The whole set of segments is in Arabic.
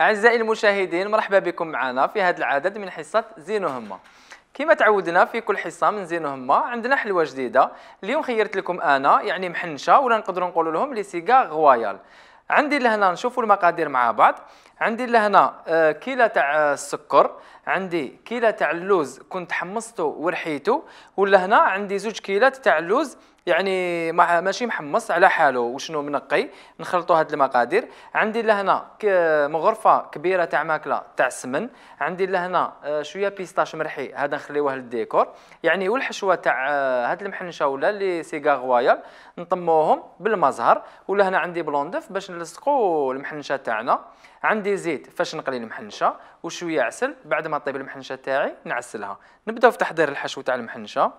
أعزائي المشاهدين مرحبا بكم معنا في هذا العدد من حصة زينو همة كما تعودنا في كل حصة من زينو همة عندنا حلوة جديدة اليوم خيرت لكم أنا يعني محنشة ولا نقدروا نقول لهم لي غوايال عندي لهنا نشوفوا المقادير مع بعض عندي لهنا آه، كيلة تاع آه، السكر عندي كيلة تاع اللوز كنت حمصته ورحيته ولهنا عندي زوج كيلات تاع اللوز يعني ما ماشي محمص على حاله وشنو منقي نخلطوا هاد المقادير عندي لهنا مغرفه كبيره تاع ماكله تاع السمن عندي لهنا آه، شويه بيستاش مرحي هذا نخليوه للديكور يعني والحشوه تاع آه، هاد المحنشه ولا لي سيغار رويال نطموهم بالمزهر ولا هنا عندي بلوندف باش نلصقوا المحنشه تاعنا عندي زيت فاش نقلي المحنشه وشويه عسل بعد ما طيب المحنشه تاعي نعسلها نبداو في تحضير الحشو تاع المحنشه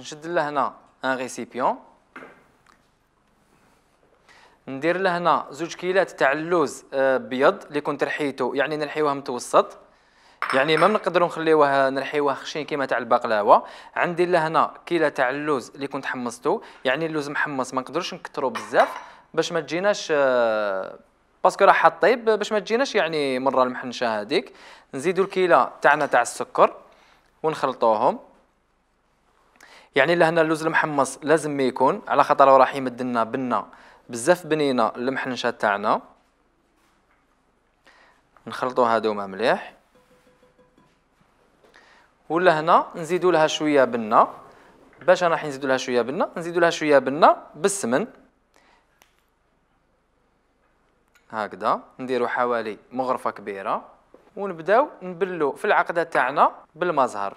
نشد له هنا ان ريسيبيون ندير له هنا زوج كيلات تاع اللوز ابيض آه، اللي كنت رحيته يعني نرحيوه متوسط يعني ما نقدروا نخليوه نرحيوه خشين كيما تاع البقلاوه عندي لهنا كيله تاع اللوز اللي كنت حمصته يعني اللوز محمص ما نقدروش نكثروا بزاف باش ما تجيناش آه، باسكو راه طيب باش ما تجيناش يعني مره المحنشه هذيك نزيدوا الكيله تاعنا تاع السكر ونخلطوهم يعني لهنا اللوز المحمص لازم ما يكون على خاطر راح يمد لنا بنا بزاف بنينه المحنشه تاعنا نخلطو هادو مليح ولا هنا نزيدوا لها شويه بنه باش راح نزيدوا لها شويه بنه نزيدوا لها شويه بنه بالسمن هكذا نديروا حوالي مغرفه كبيره ونبداو نبلو في العقده تاعنا بالمزهر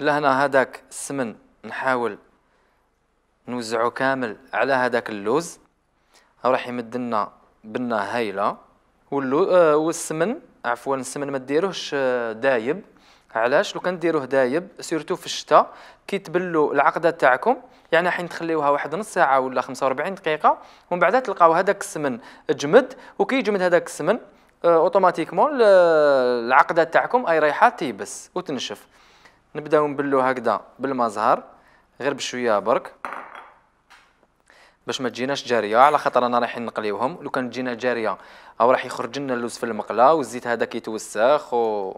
لهنا هذاك السمن نحاول نوزعو كامل على هذاك اللوز راح يمد لنا بنه هايله واللو آه والسمن عفوا السمن ما ديروهش آه، دايب علاش لو كان ديروه دايب سيرتو في الشتاء كي تبلو العقده تاعكم يعني حين تخليوها واحد نص ساعه ولا 45 دقيقه ومن بعد تلقاو هذاك السمن جمد وكي يجمد هذاك السمن آه، اوتوماتيكمون آه، العقده تاعكم اي رايحه تيبس وتنشف نبداو نبلو هكذا بالمزهر غير بشويه برك باش ما تجيناش جاريه على خاطر انا رايحين نقليوهم لو كان تجينا جاريه او راح يخرج لنا اللوز في المقله والزيت هذا كيتوسخ و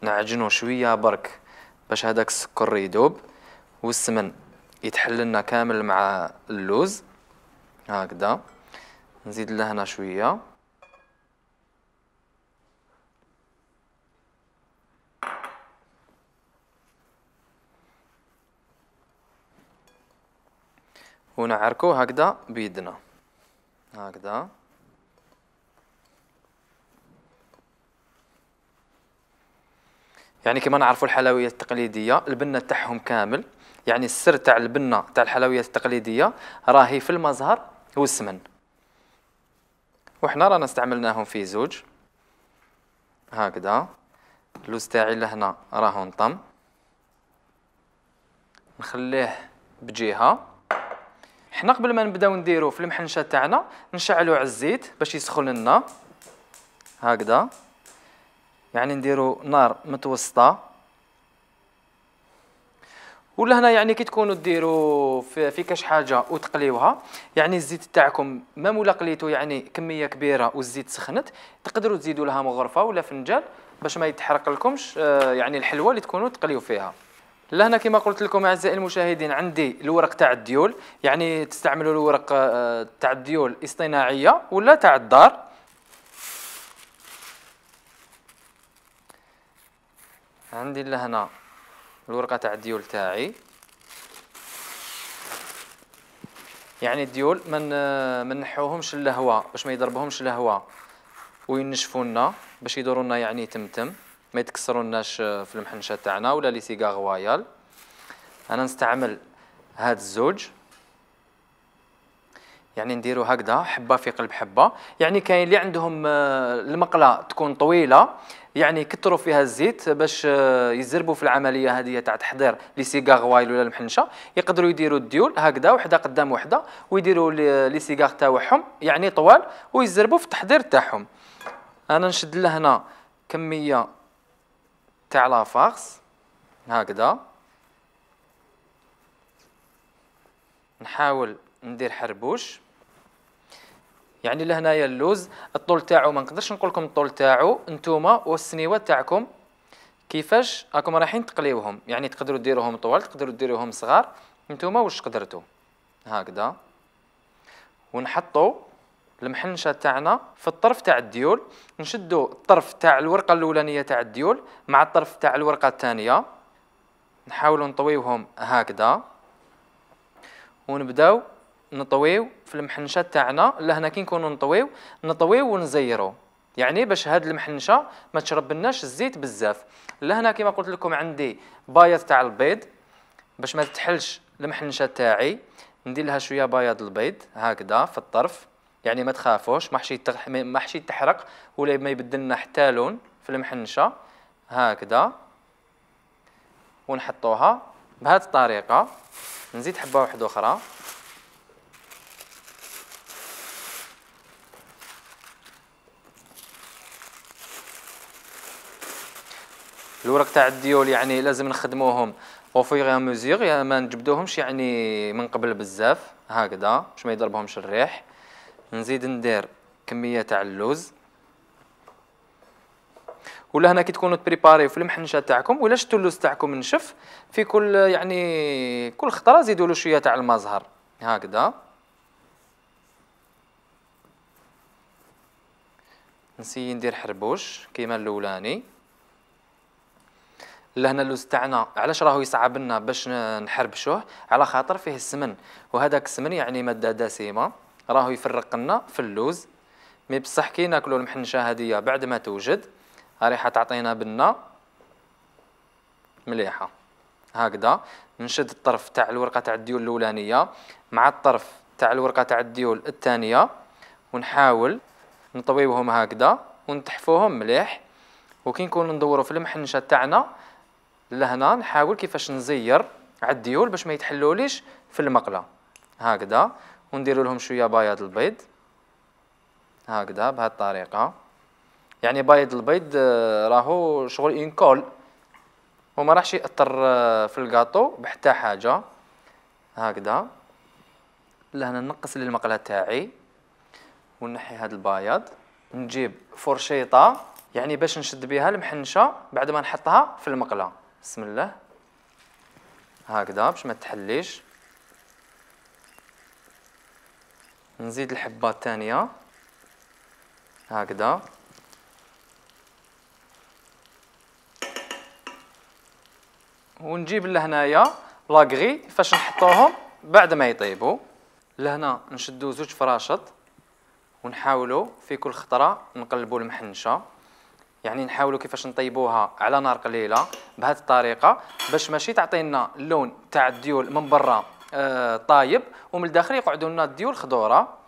نعجنو شويه برك باش هذاك السكر يذوب والسمن يتحل لنا كامل مع اللوز هكذا نزيد لهنا شويه ونعركه هكذا بيدنا هكذا يعني كما نعرفوا الحلويات التقليديه البنه تاعهم كامل يعني السر تاع البنه تاع الحلويات التقليديه راهي في المزهر والسمن وحنا رانا استعملناهم في زوج هكذا اللوز تاعي لهنا راهو نطم نخليه بجهه حنا قبل ما نبداو نديرو في المحنشه تاعنا نشعلو على الزيت باش يسخن لنا هكذا يعني نديرو نار متوسطه ولا هنا يعني كي تكونوا ديروا في, في كاش حاجه وتقليوها يعني الزيت تاعكم ما مولا قليتو يعني كميه كبيره والزيت سخنت تقدروا تزيدوا لها مغرفه ولا فنجان باش ما يتحرق لكمش آه، يعني الحلوه اللي تكونوا تقليو فيها لهنا كما قلت لكم اعزائي المشاهدين عندي الورق تاع الديول يعني تستعملوا الورق آه، تاع الديول اصطناعيه ولا تاع الدار عندي لهنا الورقه تاع الديول تاعي يعني الديول من ما نحوهمش باش ما يضربهمش الهواء وينشفوا لنا باش يديروا لنا يعني تمتم ما يتكسروناش آه، في المحنشه تاعنا ولا لي سيغار رويال انا نستعمل هاد الزوج يعني نديرو هكذا حبه في قلب حبه يعني كاين اللي عندهم آه، المقله تكون طويله يعني كثروا فيها الزيت باش آه، يزربوا في العمليه هذه تاع تحضير لي سيغار وايل ولا المحنشه يقدروا يديروا الديول هكذا وحده قدام وحده ويديروا لي سيغار تاعهم يعني طوال ويزربوا في التحضير تاعهم انا نشد لهنا كميه تاع لا هكذا نحاول ندير حربوش يعني لهنايا اللوز الطول تاعو ما نقدرش نقول لكم الطول تاعو نتوما والسنيوات تاعكم كيفاش راكم رايحين تقليوهم يعني تقدروا ديروهم طوال تقدروا ديروهم صغار نتوما واش قدرتوا هكذا ونحطوا المحنشه تاعنا في الطرف تاع الديول نشدو الطرف تاع الورقه الاولانيه تاع الديول مع الطرف تاع الورقه الثانيه نحاولوا نطويوهم هكذا ونبداو نطويو في المحنشه تاعنا لهنا كي نكونوا نطويو نطويو ونزيرو يعني باش هاد المحنشه ما تشربناش الزيت بزاف لهنا كما قلت لكم عندي بايض تاع البيض باش ما تتحلش المحنشه تاعي ندير لها شويه بياض البيض هكذا في الطرف يعني ما تخافوش ما حش ما حش يتحرق ولا ما يبدل لنا حتى لون في المحنشه هكذا ونحطوها بهذه الطريقه نزيد حبه واحده اخرى الورق تاع الديول يعني لازم نخدموهم مزيغ ميزيغ ما نجبدوهمش يعني من قبل بزاف هكذا باش ما يضربهمش الريح نزيد ندير كميه تاع اللوز ولا هنا كي تكونوا تبريباريو في المحنشه تاعكم ولا شفتوا اللوز تاعكم نشف في كل يعني كل خطره زيدوا له شويه تاع المزهر هكذا نسي ندير حربوش كيما الاولاني لهنا اللوز تاعنا علاش راهو يصعب لنا باش نحربشوه على خاطر فيه السمن وهذاك السمن يعني ماده دسمه راهو يفرق لنا في اللوز مي بصح كي ناكلو المحنشه هذه بعد ما توجد ريحه تعطينا بنه مليحه هكذا نشد الطرف تاع الورقه تاع الديول الاولانيه مع الطرف تاع الورقه تاع الديول الثانيه ونحاول نطويوهم هكذا ونتحفوهم مليح وكي نكون ندورو في المحنشه تاعنا لهنا نحاول كيفاش نزير على الديول باش ما يتحلوليش في المقله هكذا وندير لهم شوية بياض البيض هكذا بهذه الطريقة يعني بياض البيض آه، راهو شغل ينكول وما راحش يأثر آه، في الكاطو بحتى حاجة هكذا لهنا نقص لي المقله تاعي ونحي هذا البياض نجيب فرشيطه يعني باش نشد بها المحنشه بعد ما نحطها في المقله بسم الله هكذا باش ما تحليش نزيد الحبه الثانية هكذا ونجيب لهنايا لاكغي فاش نحطوهم بعد ما يطيبوا لهنا نشدو زوج فراشط ونحاولوا في كل خطره نقلبوا المحنشه يعني نحاولوا كيفاش نطيبوها على نار قليله بهذه الطريقه باش ماشي تعطينا اللون تاع الديول من برا آه، طايب ومن الداخل يقعدوا لنا الديول خضوره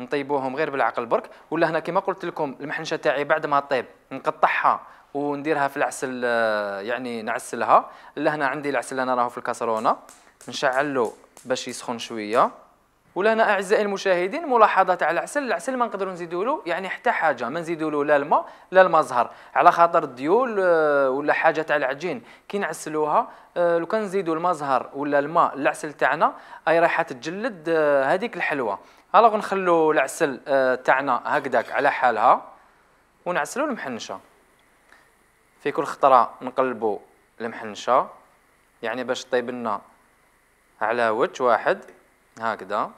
نطيبوهم غير بالعقل برك ولا هنا كما قلت لكم المحنشه تاعي بعد ما طيب نقطعها ونديرها في العسل آه، يعني نعسلها لهنا عندي العسل انا راهو في الكاسرونه نشعل له باش يسخن شويه ولهنا اعزائي المشاهدين ملاحظات على العسل العسل ما نقدروا نزيدوا له يعني حتى حاجه ما نزيدوا له لا الماء لا المزهر على خاطر الديول آه، ولا حاجه تاع العجين كي نعسلوها آه، لو كان نزيدوا المزهر ولا الماء العسل تاعنا اي رايحه تجلد آه، هذيك الحلوه الوغ نخلو العسل تاعنا هكذاك على حالها ونعسلو المحنشه في كل خطره نقلبو المحنشه يعني باش طيب لنا على وجه واحد هكذا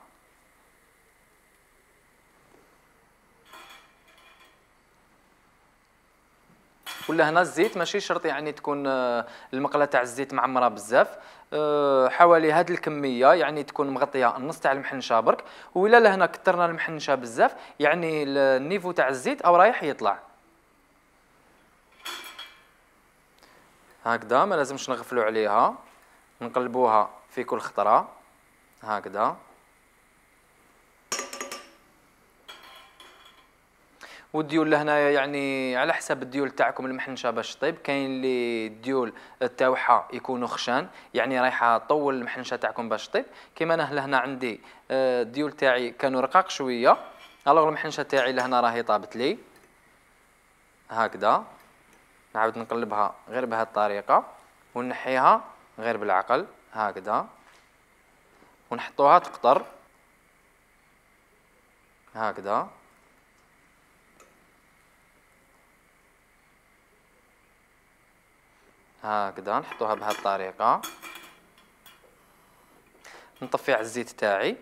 ولا هنا الزيت ماشي شرط يعني تكون آه، المقله تاع الزيت معمره بزاف آه، حوالي هاد الكميه يعني تكون مغطيه النص تاع المحنشه برك ولا لهنا كثرنا المحنشه بزاف يعني النيفو تاع الزيت او رايح يطلع هكذا ما لازمش نغفلوا عليها نقلبوها في كل خطره هكذا والديول لهنايا يعني على حسب الديول تاعكم المحنشه باش طيب كاين اللي الديول تاعها يكونوا خشان يعني رايحه طول المحنشه تاعكم باش طيب كيما انا لهنا عندي آه، الديول تاعي كانوا رقاق شويه الوغ المحنشه تاعي لهنا راهي طابت لي هكذا نعاود نقلبها غير بهذه الطريقه ونحيها غير بالعقل هكذا ونحطوها تقطر هكذا هكذا نحطوها الطريقه نطفي على الزيت تاعي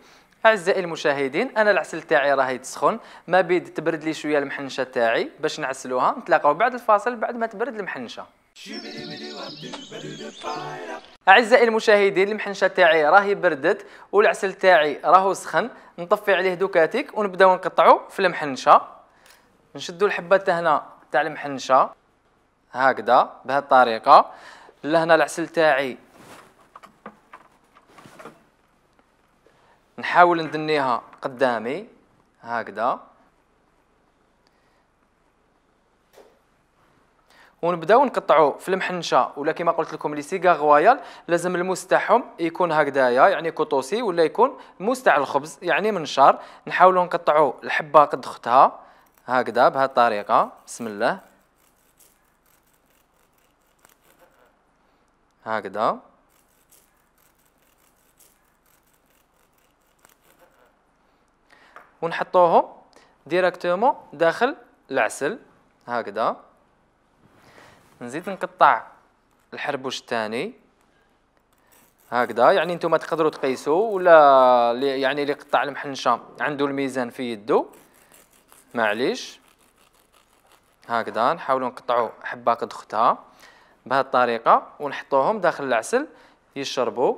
اعزائي المشاهدين انا العسل تاعي راهي تسخن ما بيد تبرد لي شويه المحنشه تاعي باش نعسلوها نتلاقاو بعد الفاصل بعد ما تبرد المحنشه اعزائي المشاهدين المحنشه تاعي راهي بردت والعسل تاعي راهو سخن نطفي عليه دوكاتيك ونبداو نقطعو في المحنشه نشدو الحبه تاعنا تاع المحنشه هكذا بهذه الطريقه لهنا العسل تاعي نحاول ندنيها قدامي هكذا ونبداو نقطعو في المحنشه ولا كما قلت لكم لي سيغا رويال لازم الموس تاعهم يكون هكذايا يعني كوطوسي ولا يكون موس تاع الخبز يعني منشار نحاولو نقطعو الحبه قد اختها هكذا بهذه الطريقه بسم الله هكذا ونحطوهم ديريكتومون داخل العسل هكذا نزيد نقطع الحربوش الثاني هكذا يعني نتوما تقدروا تقيسوا ولا يعني اللي قطع المحنشه عنده الميزان في يده معليش هكذا نحاولوا نقطعوا حبه قد اختها بهذه الطريقه ونحطوهم داخل العسل يشربوا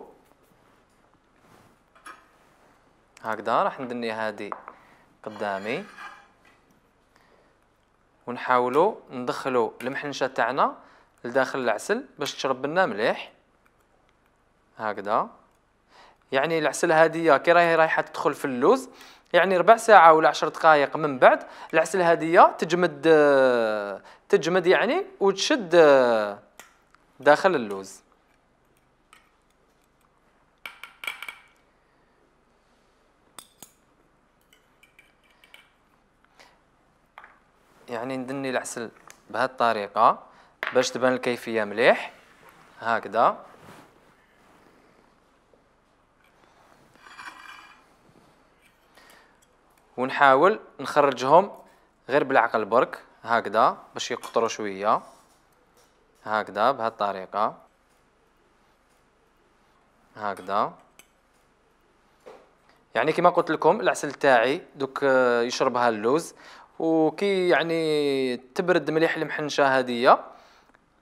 هكذا راح ندني هذه قدامي ونحاولوا ندخلوا المحنشه تاعنا لداخل العسل باش تشرب لنا مليح هكذا يعني العسل هادية كي راهي رايحه تدخل في اللوز يعني ربع ساعه ولا عشر دقائق من بعد العسل هادية تجمد تجمد يعني وتشد داخل اللوز يعني ندني العسل بهالطريقة باش تبان الكيفية مليح هكذا ونحاول نخرجهم غير بالعقل برك هكذا باش يقطروا شويه هكذا بهالطريقة هكذا يعني كما قلت لكم العسل تاعي دوك آه، يشربها اللوز وكي يعني تبرد مليح المحنشه هادية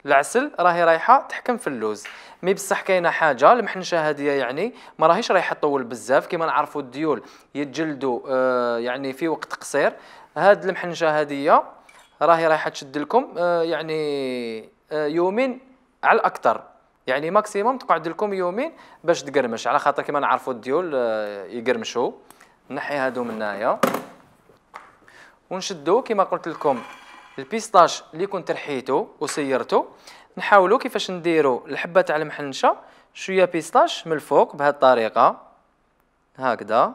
العسل راهي رايحه تحكم في اللوز مي بصح كاينه حاجه المحنشه هادية يعني ما راهيش رايحه تطول بزاف كما نعرفوا الديول يتجلدوا آه يعني في وقت قصير هاد المحنشه هادية راهي رايحه تشد لكم آه يعني آه، يومين على الاكثر يعني ماكسيموم تقعد لكم يومين باش تقرمش على خاطر كما نعرفوا الديول آه، يقرمشوا نحي هادو من هنايا ونشدو كما قلت لكم البيستاش اللي كنت رحيته وسيرته نحاولوا كيفاش نديروا الحبه تاع المحنشه شويه بيستاش من الفوق بهذه الطريقه هكذا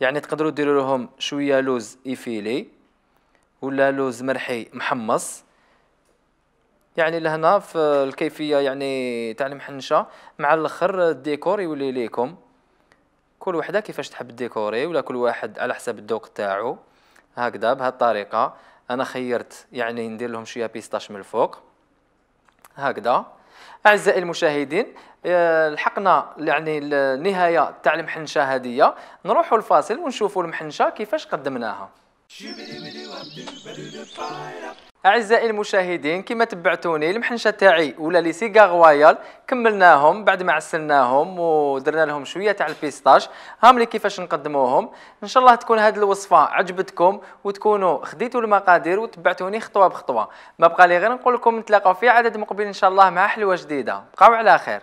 يعني تقدروا ديروا لهم شويه لوز يفيلي ولا لوز مرحي محمص يعني لهنا في الكيفيه يعني تاع المحنشه مع الاخر الديكور يولي ليكم كل وحده كيفاش تحب الديكوري ولا كل واحد على حسب الذوق تاعو هكذا بهالطريقه الطريقه انا خيرت يعني ندير لهم شويه بيستاش من الفوق هكذا اعزائي المشاهدين آه، لحقنا يعني النهايه تاع المحنشه هذه نروحوا الفاصل ونشوفوا المحنشه كيفاش قدمناها اعزائي المشاهدين كما تبعتوني المحنشه تاعي ولا لي سيغار رويال كملناهم بعد ما عسلناهم ودرنا لهم شويه تاع البيستاش هاملي كيفاش نقدموهم ان شاء الله تكون هذه الوصفه عجبتكم وتكونوا خديتوا المقادير وتبعتوني خطوه بخطوه ما بقى لي غير نقول لكم نتلاقاو في عدد مقبل ان شاء الله مع حلوه جديده بقاو على خير